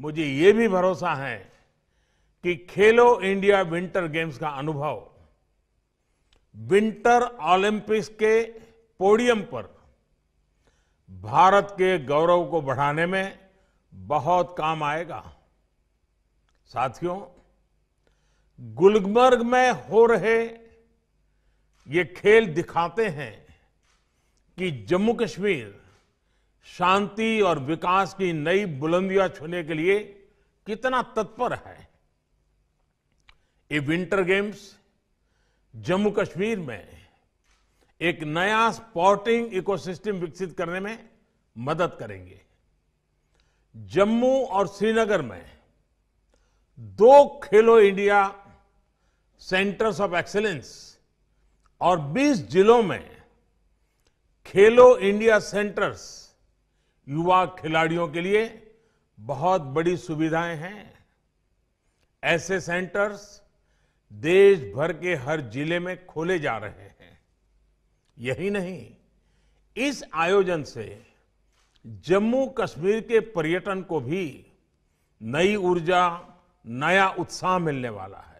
मुझे ये भी भरोसा है कि खेलो इंडिया विंटर गेम्स का अनुभव विंटर ओलंपिक्स के पोडियम पर भारत के गौरव को बढ़ाने में बहुत काम आएगा साथियों गुलमर्ग में हो रहे ये खेल दिखाते हैं कि जम्मू कश्मीर शांति और विकास की नई बुलंदियां छूने के लिए कितना तत्पर है ये विंटर गेम्स जम्मू कश्मीर में एक नया स्पोर्टिंग इकोसिस्टम विकसित करने में मदद करेंगे जम्मू और श्रीनगर में दो खेलो इंडिया सेंटर्स ऑफ एक्सेलेंस और 20 जिलों में खेलो इंडिया सेंटर्स युवा खिलाड़ियों के लिए बहुत बड़ी सुविधाएं हैं ऐसे सेंटर्स देश भर के हर जिले में खोले जा रहे हैं यही नहीं इस आयोजन से जम्मू कश्मीर के पर्यटन को भी नई ऊर्जा नया उत्साह मिलने वाला है